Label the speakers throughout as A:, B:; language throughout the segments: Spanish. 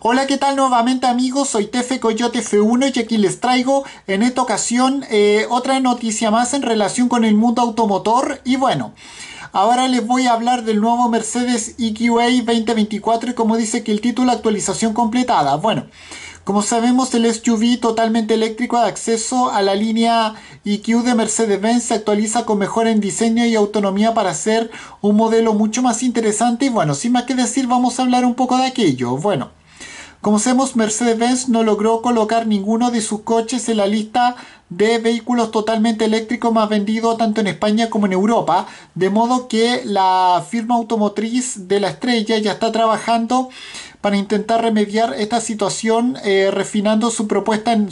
A: Hola, ¿qué tal nuevamente amigos? Soy Tefe Coyote F1 y aquí les traigo en esta ocasión eh, otra noticia más en relación con el mundo automotor y bueno. Ahora les voy a hablar del nuevo Mercedes EQA 2024 y como dice que el título actualización completada. Bueno, como sabemos el SUV totalmente eléctrico de acceso a la línea EQ de Mercedes-Benz se actualiza con mejor en diseño y autonomía para ser un modelo mucho más interesante y bueno, sin más que decir vamos a hablar un poco de aquello. Bueno. Como sabemos, Mercedes-Benz no logró colocar ninguno de sus coches en la lista de vehículos totalmente eléctricos más vendidos tanto en España como en Europa, de modo que la firma automotriz de la estrella ya está trabajando para intentar remediar esta situación eh, refinando su propuesta, en,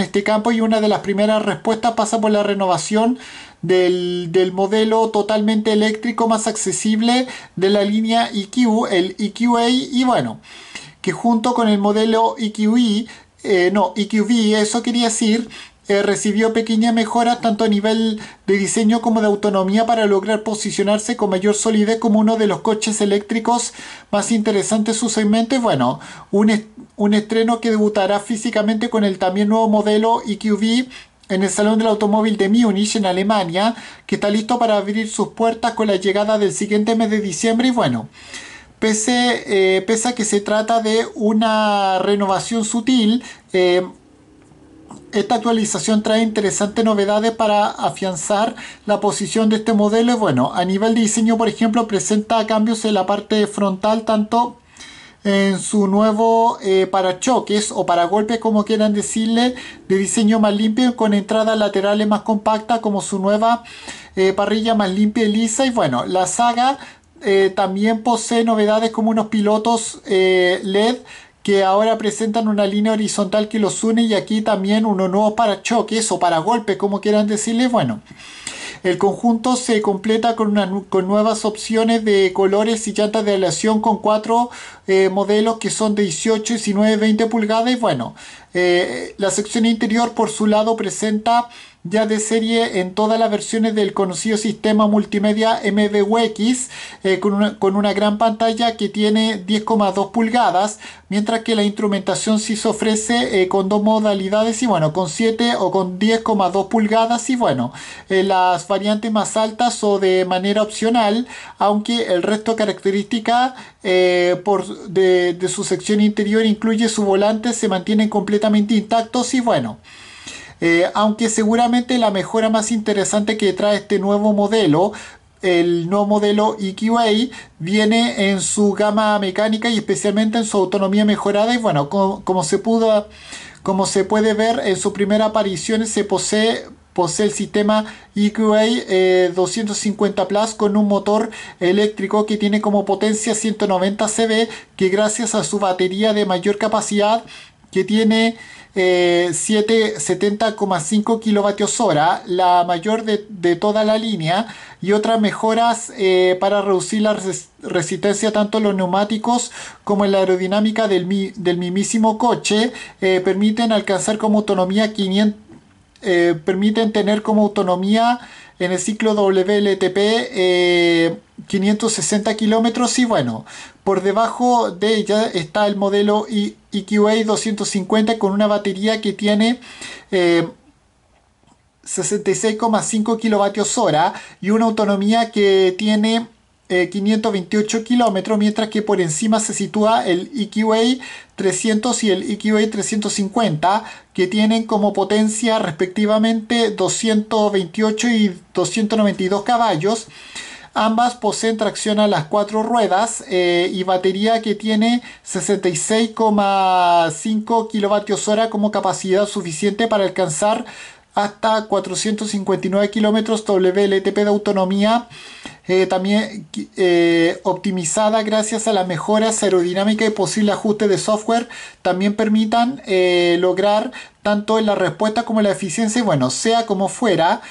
A: este campo y una de las primeras respuestas pasa por la renovación del, del, modelo totalmente eléctrico más accesible de la línea EQ, el EQA y bueno que junto con el modelo EQV, e, eh, no, EQV, eso quería decir, eh, recibió pequeñas mejoras tanto a nivel de diseño como de autonomía para lograr posicionarse con mayor solidez como uno de los coches eléctricos más interesantes de su segmento. Y bueno, un, un estreno que debutará físicamente con el también nuevo modelo EQV en el Salón del Automóvil de Múnich, en Alemania, que está listo para abrir sus puertas con la llegada del siguiente mes de diciembre. Y bueno. Eh, pese, a que se trata de una renovación sutil, eh, esta actualización trae interesantes novedades para afianzar la posición de este modelo. Bueno, a nivel de diseño, por ejemplo, presenta cambios en la parte frontal, tanto en su nuevo eh, parachoques o paragolpes, como quieran decirle, de diseño más limpio, con entradas laterales más compactas, como su nueva parrilla más limpia y lisa. Y bueno, la saga eh, también posee novedades como unos pilotos eh, LED que ahora presentan una línea horizontal que los une y aquí también uno nuevos para choques o para golpes, como quieran decirles. Bueno, el conjunto se completa con, con nuevas opciones de colores y llantas de aleación con cuatro eh, modelos que son de 18, 19, 20 pulgadas. Y bueno, eh, la sección interior por su lado presenta ya de serie en todas las versiones del conocido sistema multimedia MBUX eh, con, una, gran pantalla que tiene 10,2 pulgadas mientras que la instrumentación sí se ofrece eh, con dos modalidades y bueno con 7 o con 10,2 pulgadas y bueno las variantes más altas o de manera opcional aunque el resto característica por, de, su sección interior incluye su volante se mantiene completamente intactos y bueno, eh, aunque seguramente la mejora más interesante que trae este nuevo modelo el nuevo modelo EQA viene en su gama mecánica y especialmente en su autonomía mejorada y bueno, como, se pudo como se puede ver en su primera aparición se posee posee el sistema EQA 250 eh, Plus con un motor eléctrico que tiene como potencia 190 CV que gracias a su batería de mayor capacidad que tiene eh, 70,5 kilovatios hora, la mayor de, toda la línea, y otras mejoras eh, para reducir la resistencia tanto en los neumáticos como en la aerodinámica del, mismísimo coche, eh, permiten alcanzar como autonomía 500, eh, permiten tener como autonomía en el ciclo WLTP 560 kilómetros y bueno, por debajo de ella está el modelo I EQA 250 con una batería que tiene... 66,5 eh, kilovatios hora y una autonomía que tiene 528 eh, kilómetros, mientras que por encima se sitúa el EQA 300 y el EQA 350, que tienen como potencia respectivamente 228 y 292 caballos. Ambas poseen tracción a las cuatro ruedas eh, y batería que tiene 66,5 kWh como capacidad suficiente para alcanzar hasta 459 km WLTP de autonomía, eh, también eh, optimizada gracias a las mejoras aerodinámicas y posible ajuste de software, también permitan lograr tanto en la respuesta como en la eficiencia, bueno, sea como fuera,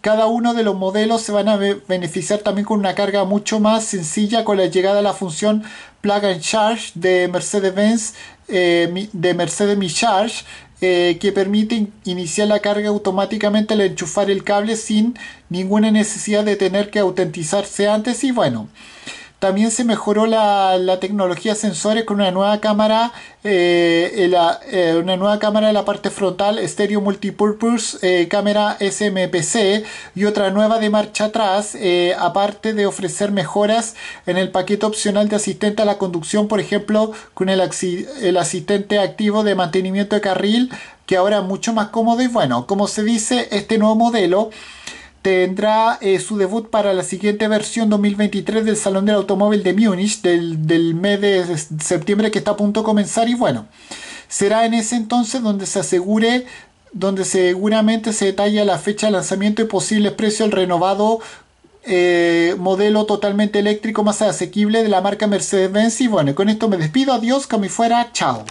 A: cada uno de los modelos se van a beneficiar también con una carga mucho más sencilla con la llegada de la función Plug and Charge de Mercedes-Benz, eh, de Mercedes Mi Charge, eh, que permite iniciar la carga automáticamente al enchufar el cable sin ninguna necesidad de tener que autentizarse antes y bueno. También se mejoró la, la tecnología sensores con una nueva cámara, eh, eh, una nueva cámara en la parte frontal, ...estéreo Multipurpose, eh, cámara SMPC y otra nueva de marcha atrás, aparte de ofrecer mejoras en el paquete opcional de asistente a la conducción, por ejemplo, con el, el asistente activo de mantenimiento de carril, que ahora es mucho más cómodo y bueno, como se dice, este nuevo modelo tendrá eh, su debut para la siguiente versión 2023 del Salón del Automóvil de Múnich del, mes de septiembre que está a punto de comenzar y bueno, será en ese entonces donde se asegure donde seguramente se detalla la fecha de lanzamiento y posibles precios del renovado eh, modelo totalmente eléctrico más asequible de la marca Mercedes-Benz y bueno, con esto me despido, adiós, como fuera, chao.